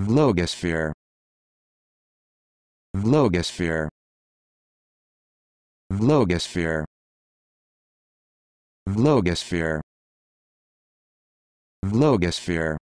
Vlogosphere Vlogosphere Vlogosphere Vlogosphere Vlogosphere